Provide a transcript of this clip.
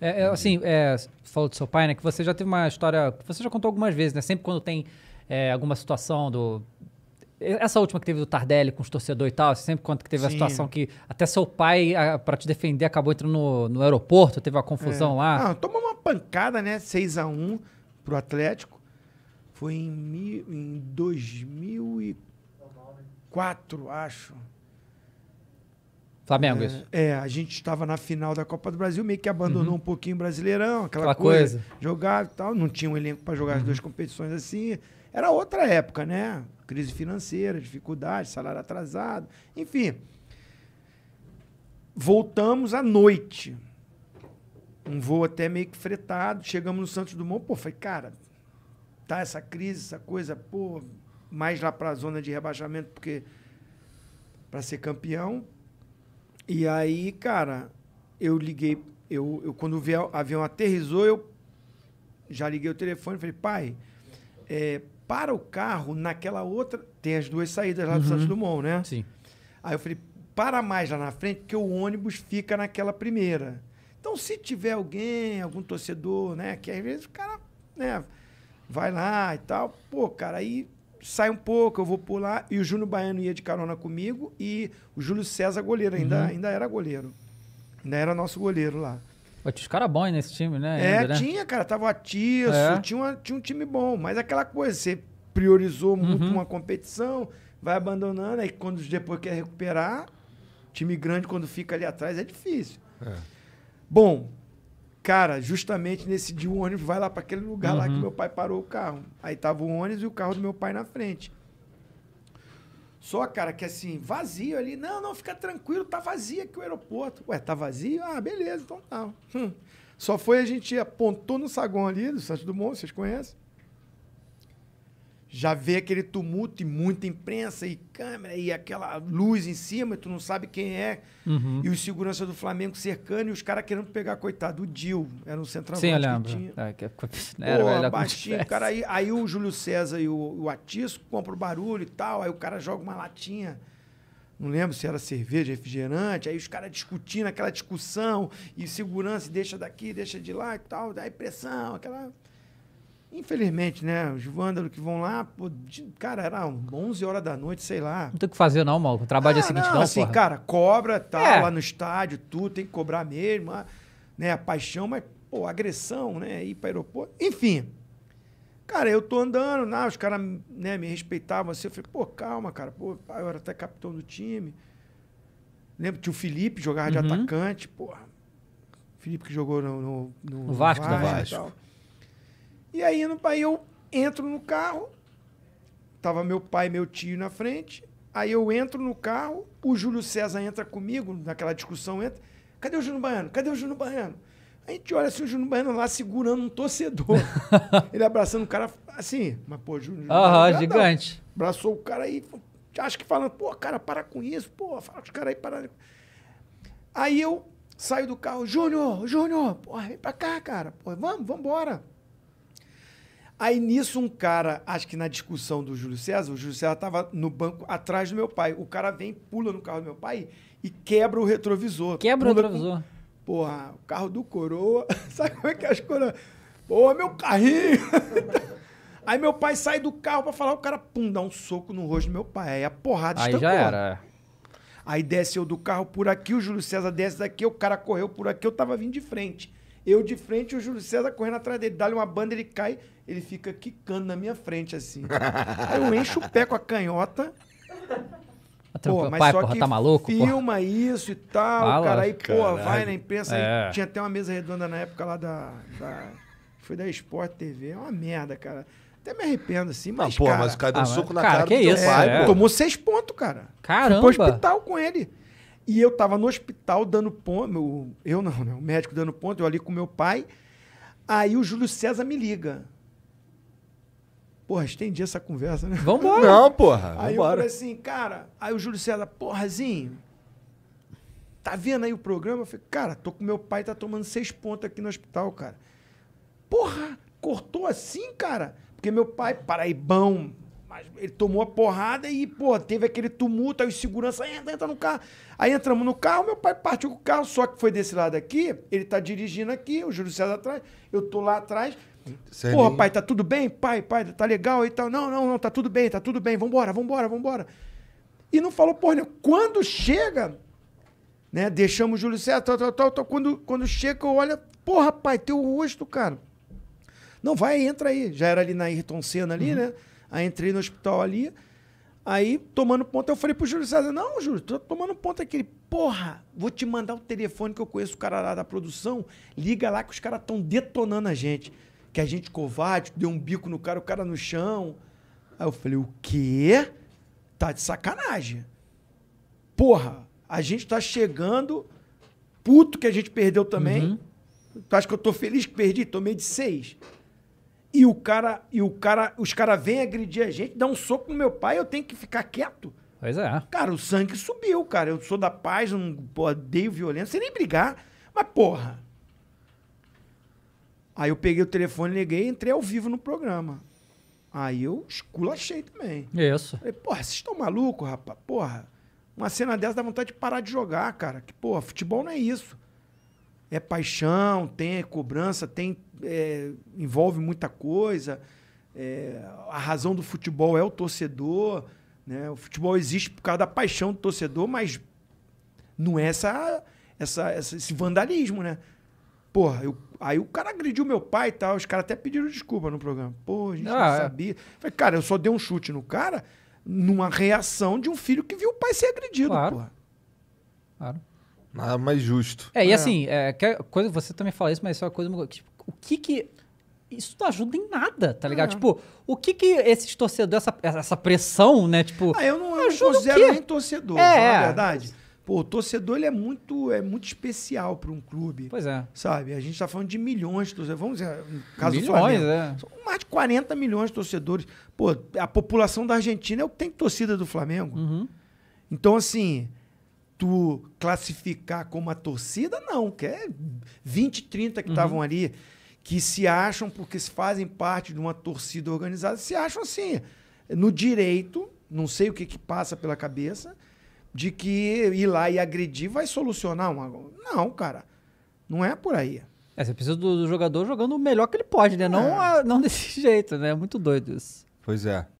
É, é, uhum. assim, é, falou do seu pai, né? Que você já teve uma história. Você já contou algumas vezes, né? Sempre quando tem é, alguma situação do. Essa última que teve do Tardelli com os torcedores e tal, você sempre conta que teve Sim. a situação que até seu pai, para te defender, acabou entrando no, no aeroporto, teve uma confusão é. lá. Ah, tomou uma pancada, né? 6x1 pro Atlético. Foi em, mil em 2004, acho. Flamengo, é, isso. É, a gente estava na final da Copa do Brasil, meio que abandonou uhum. um pouquinho o Brasileirão, aquela, aquela coisa, coisa. Jogar e tal. Não tinha um elenco para jogar uhum. as duas competições assim. Era outra época, né? Crise financeira, dificuldade, salário atrasado. Enfim. Voltamos à noite. Um voo até meio que fretado. Chegamos no Santos Dumont. Pô, falei, cara, tá essa crise, essa coisa, pô, mais lá para a zona de rebaixamento, porque para ser campeão, e aí, cara, eu liguei. Eu, eu quando o avião aterrizou, eu já liguei o telefone e falei, pai, é, para o carro naquela outra. Tem as duas saídas lá do uhum. Santos Dumont, né? Sim. Aí eu falei, para mais lá na frente, porque o ônibus fica naquela primeira. Então, se tiver alguém, algum torcedor, né? Que às vezes o cara, né, vai lá e tal. Pô, cara, aí sai um pouco, eu vou pular. E o Júnior Baiano ia de carona comigo e o Júlio César, goleiro, ainda, uhum. ainda era goleiro. Ainda era nosso goleiro lá. Pô, tinha os caras bons nesse time, né? É, ainda, né? tinha, cara. Tava o Atiço, é. tinha, uma, tinha um time bom. Mas aquela coisa, você priorizou muito uhum. uma competição, vai abandonando, aí quando depois quer recuperar, time grande quando fica ali atrás é difícil. É. Bom, Cara, justamente nesse dia o ônibus vai lá para aquele lugar uhum. lá que uhum. meu pai parou o carro. Aí tava o ônibus e o carro do meu pai na frente. Só, cara, que assim, vazio ali. Não, não, fica tranquilo, tá vazio aqui o aeroporto. Ué, tá vazio? Ah, beleza, então tá. Hum. Só foi a gente apontou no saguão ali do Santos Dumont, vocês conhecem? já vê aquele tumulto e muita imprensa e câmera e aquela luz em cima e tu não sabe quem é. Uhum. E os seguranças do Flamengo cercando e os caras querendo pegar, coitado, o Dil. Era um centroavante Sim, eu lembro. que tinha. É, que... É era, Pô, baixinho, cara, aí, aí o Júlio César e o, o Atisco compram o barulho e tal, aí o cara joga uma latinha não lembro se era cerveja, refrigerante, aí os caras discutindo aquela discussão, e segurança deixa daqui, deixa de lá e tal, daí pressão, aquela Infelizmente, né? Os vândalos que vão lá, pô, de, cara, era 11 horas da noite, sei lá. Não tem o que fazer, não, mal. Trabalho é ah, o seguinte, não. não assim, porra. cara, cobra, tá é. lá no estádio, tudo, tem que cobrar mesmo, a, ah, né? A paixão, mas, pô, agressão, né? Ir para aeroporto. Enfim. Cara, eu tô andando, né, os caras né, me respeitavam assim. Eu falei, pô, calma, cara, pô, eu era até capitão do time. Lembro que o Felipe jogava uhum. de atacante, pô Felipe que jogou no, no, no, no Vasco, no Vasco da Vasco. E aí, aí eu entro no carro, tava meu pai e meu tio na frente, aí eu entro no carro, o Júlio César entra comigo, naquela discussão entra, cadê o Júnior Baiano? Cadê o Júnior Baiano? A gente olha assim, o Júnior Baiano lá segurando um torcedor. ele abraçando o cara assim, mas pô, Júnior. Aham, é gigante. Não. Abraçou o cara aí, acho que falando, pô, cara, para com isso, pô, fala os caras aí, para. Aí eu saio do carro, Júnior, Júnior, porra, vem pra cá, cara, pô, vamos, vamos embora. Aí nisso um cara, acho que na discussão do Júlio César, o Júlio César estava no banco atrás do meu pai. O cara vem, pula no carro do meu pai e quebra o retrovisor. Quebra o retrovisor. Com... Porra, o carro do coroa. Sabe como é que é as coroas? Porra, meu carrinho! Aí meu pai sai do carro para falar, o cara, pum, dá um soco no rosto do meu pai. Aí a porrada Aí estancou. já era. Aí desce eu do carro por aqui, o Júlio César desce daqui, o cara correu por aqui, eu tava vindo de frente. Eu de frente, o Júlio César correndo atrás dele. Dá-lhe uma banda, ele cai, ele fica quicando na minha frente, assim. Aí eu encho o pé com a canhota. Pô, mas pai, só porra, que tá maluco? Filma isso e tal, Fala, cara. Aí, pô, vai na imprensa. É. tinha até uma mesa redonda na época lá da. da foi da Sport TV. É uma merda, cara. Até me arrependo, assim, mas. Não, pô, cara, mas o cara deu ah, um ah, soco na cara, cara que do isso? pai, é. Tomou seis pontos, cara. Caramba. Foi pro hospital com ele. E eu tava no hospital dando ponto, eu não, né? o médico dando ponto, eu ali com meu pai. Aí o Júlio César me liga. Porra, estendi essa conversa, né? Vamos embora. Não, porra. Aí vambora. eu falei assim, cara. Aí o Júlio César, porrazinho, tá vendo aí o programa? Eu falei, cara, tô com meu pai, tá tomando seis pontos aqui no hospital, cara. Porra, cortou assim, cara? Porque meu pai, paraibão, ele tomou a porrada e, pô, teve aquele tumulto, aí o segurança entra, entra no carro. Aí entramos no carro, meu pai partiu com o carro, só que foi desse lado aqui, ele tá dirigindo aqui, o Júlio César atrás, eu tô lá atrás. Sem é Porra, nem... pai, tá tudo bem? Pai, pai, tá legal e tal. Não, não, não, tá tudo bem, tá tudo bem, vambora, vambora, vambora. E não falou porra né? Quando chega, né, deixamos o Júlio César, tal, tal, tal, tal, quando, quando chega, eu olho, porra, pai, teu rosto, cara. Não, vai, entra aí. Já era ali na Ayrton Senna ali, uhum. né? Aí entrei no hospital ali, aí tomando ponto eu falei pro Júlio César, não, Júlio, tô tomando ponta aquele, porra, vou te mandar o telefone que eu conheço o cara lá da produção, liga lá que os caras estão detonando a gente. Que a gente covarde, deu um bico no cara, o cara no chão. Aí eu falei, o quê? Tá de sacanagem. Porra, a gente tá chegando, puto que a gente perdeu também. Uhum. Tu acha que eu tô feliz que perdi? Tomei de seis. E o cara, e o cara, os caras vêm agredir a gente, dá um soco no meu pai, eu tenho que ficar quieto. Pois é. Cara, o sangue subiu, cara. Eu sou da paz, não odeio violência, sem nem brigar. Mas, porra. Aí eu peguei o telefone, liguei e entrei ao vivo no programa. Aí eu esculachei também. Isso. Falei, porra, vocês estão malucos, rapaz? Porra, uma cena dessa dá vontade de parar de jogar, cara. Que, porra, futebol não é isso é paixão, tem cobrança, tem é, envolve muita coisa. É, a razão do futebol é o torcedor. Né? O futebol existe por causa da paixão do torcedor, mas não é essa, essa, essa esse vandalismo, né? Porra, eu, aí o cara agrediu meu pai e tal. Os caras até pediram desculpa no programa. Pô, a gente ah, não é. sabia. Falei, cara, eu só dei um chute no cara numa reação de um filho que viu o pai ser agredido, claro. porra. Claro. Nada mais justo. É, e é. assim, é, é, coisa, você também fala isso, mas isso é uma coisa. Tipo, o que que. Isso não ajuda em nada, tá ligado? É. Tipo, o que que esses torcedores, essa, essa pressão, né? Tipo. Ah, eu não, acho não considero nem torcedor, é. na verdade. Pô, o torcedor ele é muito é muito especial para um clube. Pois é. Sabe? A gente está falando de milhões de torcedores. Vamos dizer, no caso milhões, do Flamengo. É. São mais de 40 milhões de torcedores. Pô, a população da Argentina é o que tem torcida do Flamengo. Uhum. Então, assim, tu classificar como a torcida, não, que é 20, 30 que estavam uhum. ali, que se acham, porque se fazem parte de uma torcida organizada, se acham assim, no direito, não sei o que, que passa pela cabeça, de que ir lá e agredir vai solucionar uma. Não, cara. Não é por aí. É, você precisa do, do jogador jogando o melhor que ele pode, né? Não, é. a, não desse jeito, né? É muito doido isso. Pois é.